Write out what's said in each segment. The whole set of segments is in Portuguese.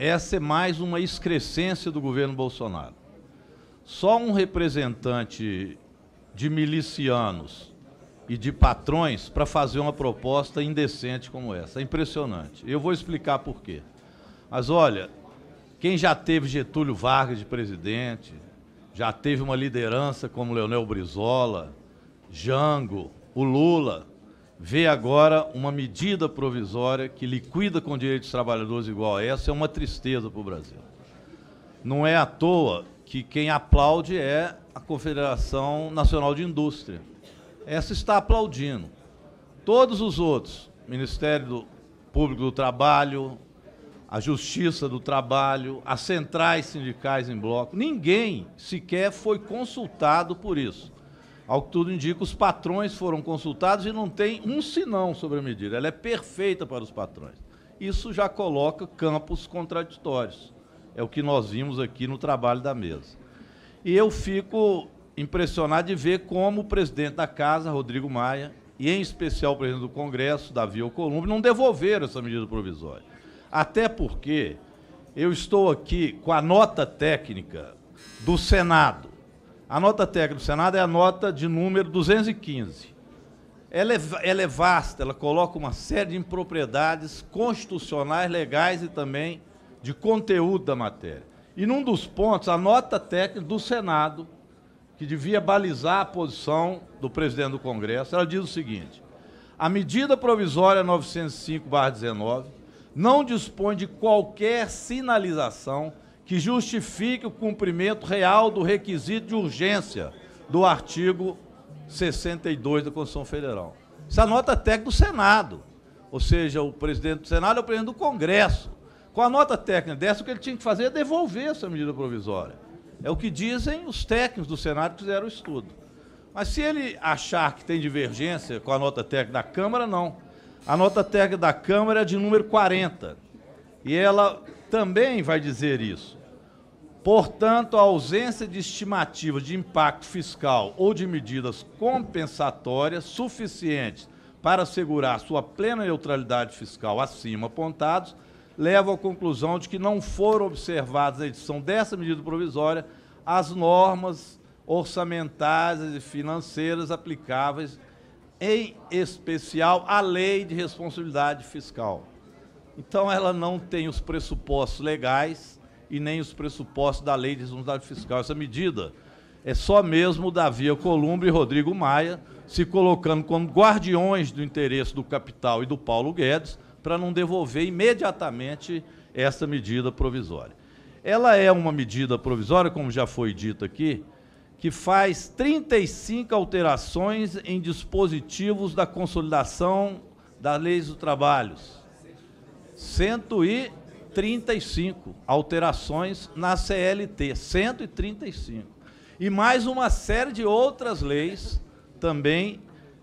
essa é mais uma excrescência do governo Bolsonaro. Só um representante de milicianos e de patrões para fazer uma proposta indecente como essa. É impressionante. Eu vou explicar por quê. Mas olha, quem já teve Getúlio Vargas de presidente, já teve uma liderança como Leonel Brizola, Jango, o Lula, vê agora uma medida provisória que liquida com direitos trabalhadores igual a essa, é uma tristeza para o Brasil. Não é à toa que quem aplaude é a Confederação Nacional de Indústria. Essa está aplaudindo. Todos os outros, Ministério do Público do Trabalho, a Justiça do Trabalho, as centrais sindicais em bloco, ninguém sequer foi consultado por isso. Ao que tudo indica, os patrões foram consultados e não tem um sinão sobre a medida. Ela é perfeita para os patrões. Isso já coloca campos contraditórios. É o que nós vimos aqui no trabalho da mesa. E eu fico impressionado de ver como o presidente da Casa, Rodrigo Maia, e em especial o presidente do Congresso, Davi Alcolumbre, não devolveram essa medida provisória. Até porque eu estou aqui com a nota técnica do Senado a nota técnica do Senado é a nota de número 215. Ela é, ela é vasta, ela coloca uma série de impropriedades constitucionais, legais e também de conteúdo da matéria. E num dos pontos, a nota técnica do Senado, que devia balizar a posição do presidente do Congresso, ela diz o seguinte: a medida provisória 905-19 não dispõe de qualquer sinalização que justifique o cumprimento real do requisito de urgência do artigo 62 da Constituição Federal. Isso é a nota técnica do Senado, ou seja, o presidente do Senado é o presidente do Congresso. Com a nota técnica dessa, o que ele tinha que fazer é devolver essa medida provisória. É o que dizem os técnicos do Senado que fizeram o estudo. Mas se ele achar que tem divergência com a nota técnica da Câmara, não. A nota técnica da Câmara é de número 40. E ela também vai dizer isso. Portanto, a ausência de estimativa de impacto fiscal ou de medidas compensatórias suficientes para assegurar sua plena neutralidade fiscal acima apontados, leva à conclusão de que não foram observadas na edição dessa medida provisória as normas orçamentárias e financeiras aplicáveis, em especial a Lei de Responsabilidade Fiscal. Então ela não tem os pressupostos legais e nem os pressupostos da lei de responsabilidade fiscal. Essa medida é só mesmo Davi Columbre e Rodrigo Maia se colocando como guardiões do interesse do capital e do Paulo Guedes para não devolver imediatamente essa medida provisória. Ela é uma medida provisória, como já foi dito aqui, que faz 35 alterações em dispositivos da consolidação das leis do trabalhos 135 alterações na CLT, 135. E mais uma série de outras leis também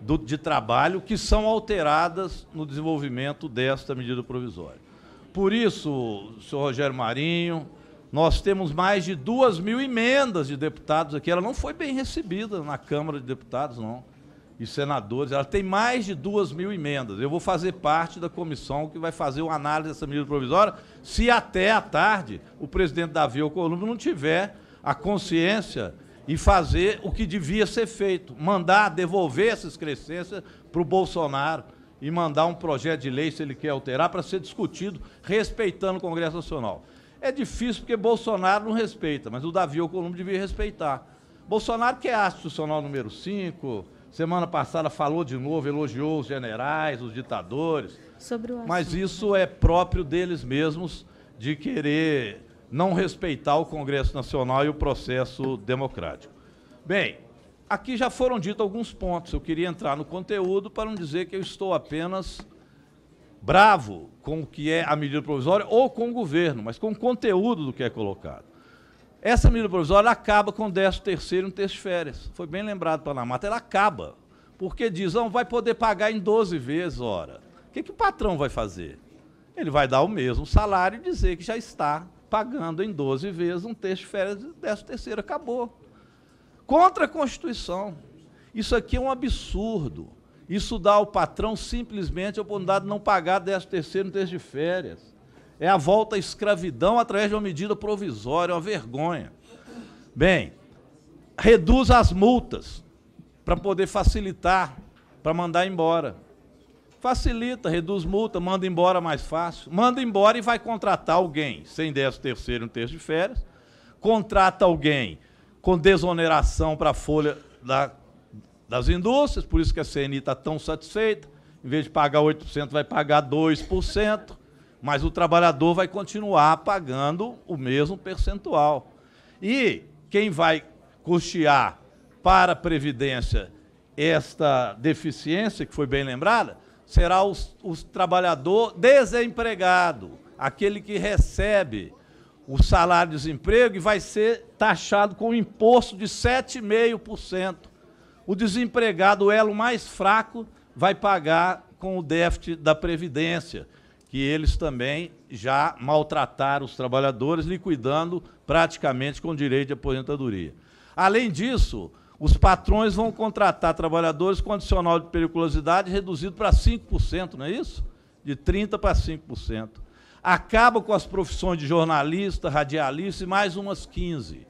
do, de trabalho que são alteradas no desenvolvimento desta medida provisória. Por isso, senhor Rogério Marinho, nós temos mais de duas mil emendas de deputados aqui. Ela não foi bem recebida na Câmara de Deputados, não e senadores. Ela tem mais de duas mil emendas. Eu vou fazer parte da comissão que vai fazer uma análise dessa medida provisória, se até à tarde o presidente Davi Alcolumbre não tiver a consciência e fazer o que devia ser feito, mandar devolver essas crescências para o Bolsonaro e mandar um projeto de lei, se ele quer alterar, para ser discutido, respeitando o Congresso Nacional. É difícil porque Bolsonaro não respeita, mas o Davi Alcolumbre devia respeitar. Bolsonaro quer a institucional número 5, Semana passada falou de novo, elogiou os generais, os ditadores. Sobre o mas isso é próprio deles mesmos de querer não respeitar o Congresso Nacional e o processo democrático. Bem, aqui já foram ditos alguns pontos. Eu queria entrar no conteúdo para não dizer que eu estou apenas bravo com o que é a medida provisória ou com o governo, mas com o conteúdo do que é colocado. Essa medida provisória acaba com o 13 terceiro e um terço de férias. Foi bem lembrado pela Mata. Ela acaba. Porque diz, não, vai poder pagar em 12 vezes, ora. O que, que o patrão vai fazer? Ele vai dar o mesmo salário e dizer que já está pagando em 12 vezes um terço de férias e 13 terceiro. Acabou. Contra a Constituição. Isso aqui é um absurdo. Isso dá ao patrão simplesmente a oportunidade de não pagar 13 terceiro e um terço de férias é a volta à escravidão através de uma medida provisória, uma vergonha. Bem, reduz as multas para poder facilitar, para mandar embora. Facilita, reduz multa, manda embora mais fácil. Manda embora e vai contratar alguém sem 13 terceiro, um terço de férias. Contrata alguém com desoneração para a folha da, das indústrias, por isso que a CNI está tão satisfeita. Em vez de pagar 8%, vai pagar 2% mas o trabalhador vai continuar pagando o mesmo percentual. E quem vai custear para a Previdência esta deficiência, que foi bem lembrada, será o, o trabalhador desempregado, aquele que recebe o salário-desemprego e vai ser taxado com um imposto de 7,5%. O desempregado, o elo mais fraco, vai pagar com o déficit da Previdência que eles também já maltrataram os trabalhadores, liquidando praticamente com direito de aposentadoria. Além disso, os patrões vão contratar trabalhadores com adicional de periculosidade reduzido para 5%, não é isso? De 30% para 5%. Acaba com as profissões de jornalista, radialista e mais umas 15%.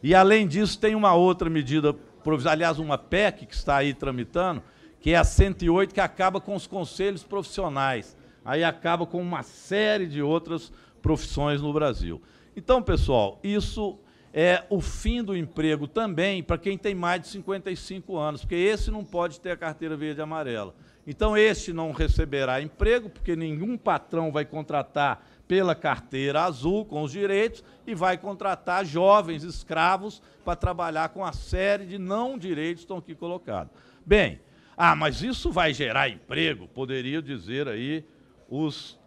E, além disso, tem uma outra medida provisória, aliás, uma PEC que está aí tramitando, que é a 108, que acaba com os conselhos profissionais aí acaba com uma série de outras profissões no Brasil. Então, pessoal, isso é o fim do emprego também para quem tem mais de 55 anos, porque esse não pode ter a carteira verde e amarela. Então, este não receberá emprego, porque nenhum patrão vai contratar pela carteira azul, com os direitos, e vai contratar jovens escravos para trabalhar com a série de não direitos que estão aqui colocados. Bem, ah, mas isso vai gerar emprego, poderia dizer aí os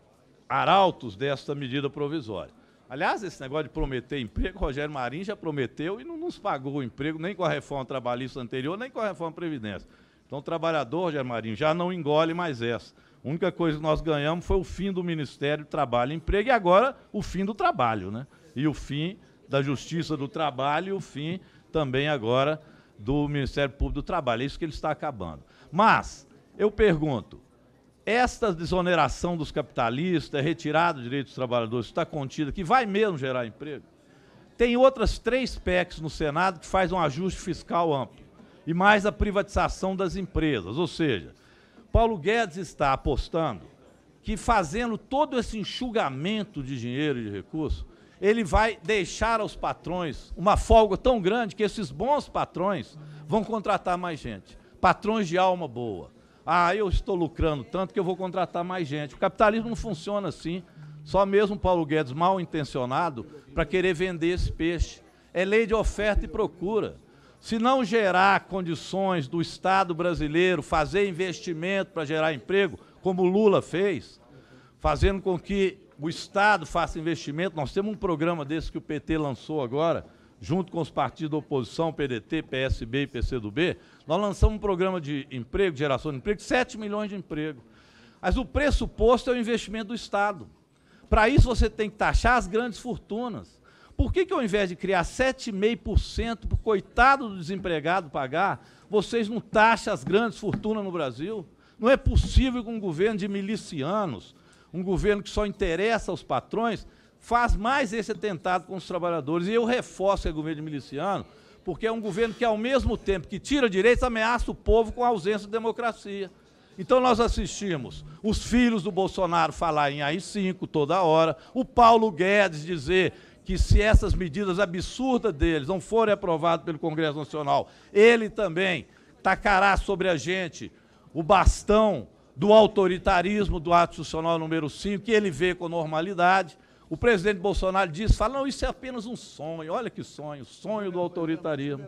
arautos desta medida provisória. Aliás, esse negócio de prometer emprego, Rogério Marinho já prometeu e não nos pagou o emprego, nem com a reforma trabalhista anterior, nem com a reforma Previdência. Então, o trabalhador, Rogério Marinho, já não engole mais essa. A única coisa que nós ganhamos foi o fim do Ministério do Trabalho e Emprego e agora o fim do trabalho, né? E o fim da Justiça do Trabalho e o fim também agora do Ministério Público do Trabalho. É isso que ele está acabando. Mas, eu pergunto, esta desoneração dos capitalistas, é retirada do direito dos trabalhadores, está contida, que vai mesmo gerar emprego. Tem outras três PECs no Senado que faz um ajuste fiscal amplo. E mais a privatização das empresas. Ou seja, Paulo Guedes está apostando que fazendo todo esse enxugamento de dinheiro e de recursos, ele vai deixar aos patrões uma folga tão grande que esses bons patrões vão contratar mais gente. Patrões de alma boa ah, eu estou lucrando tanto que eu vou contratar mais gente. O capitalismo não funciona assim. Só mesmo Paulo Guedes, mal intencionado, para querer vender esse peixe. É lei de oferta e procura. Se não gerar condições do Estado brasileiro fazer investimento para gerar emprego, como Lula fez, fazendo com que o Estado faça investimento, nós temos um programa desse que o PT lançou agora, junto com os partidos da oposição, PDT, PSB e PCdoB, nós lançamos um programa de emprego, de geração de emprego, de 7 milhões de emprego. Mas o pressuposto é o investimento do Estado. Para isso você tem que taxar as grandes fortunas. Por que, que ao invés de criar 7,5% para o coitado do desempregado pagar, vocês não taxam as grandes fortunas no Brasil? Não é possível que um governo de milicianos, um governo que só interessa aos patrões, faz mais esse atentado com os trabalhadores. E eu reforço que é governo miliciano, porque é um governo que, ao mesmo tempo que tira direitos, ameaça o povo com a ausência de democracia. Então nós assistimos os filhos do Bolsonaro falar em AI-5 toda hora, o Paulo Guedes dizer que se essas medidas absurdas deles não forem aprovadas pelo Congresso Nacional, ele também tacará sobre a gente o bastão do autoritarismo do ato institucional número 5, que ele vê com normalidade. O presidente Bolsonaro diz, fala, não, isso é apenas um sonho, olha que sonho, sonho do autoritarismo.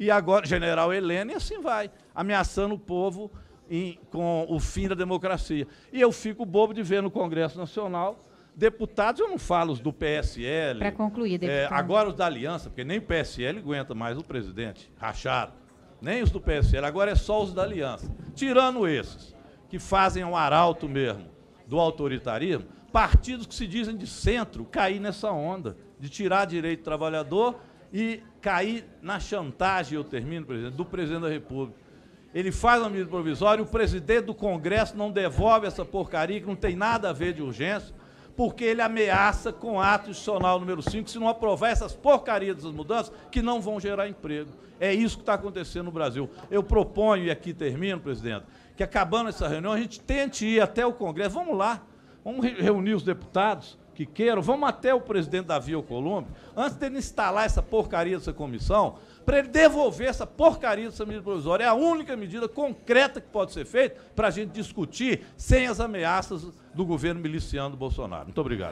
e agora, general Helena, e assim vai, ameaçando o povo em, com o fim da democracia. E eu fico bobo de ver no Congresso Nacional deputados, eu não falo os do PSL. Para concluir, é, deputado. É, agora os da Aliança, porque nem o PSL aguenta mais o presidente, racharam. Nem os do PSL, agora é só os da Aliança. Tirando esses, que fazem um arauto mesmo do autoritarismo, partidos que se dizem de centro cair nessa onda de tirar direito do trabalhador e cair na chantagem, eu termino, presidente, do presidente da República. Ele faz uma medida provisória, o presidente do Congresso não devolve essa porcaria, que não tem nada a ver de urgência, porque ele ameaça com ato institucional número 5, se não aprovar essas porcarias dessas mudanças, que não vão gerar emprego. É isso que está acontecendo no Brasil. Eu proponho, e aqui termino, presidente, que acabando essa reunião, a gente tente ir até o Congresso, vamos lá, Vamos reunir os deputados que queiram, vamos até o presidente Davi Alcolumbre, antes dele instalar essa porcaria dessa comissão, para ele devolver essa porcaria dessa medida provisória. É a única medida concreta que pode ser feita para a gente discutir sem as ameaças do governo miliciano do Bolsonaro. Muito obrigado.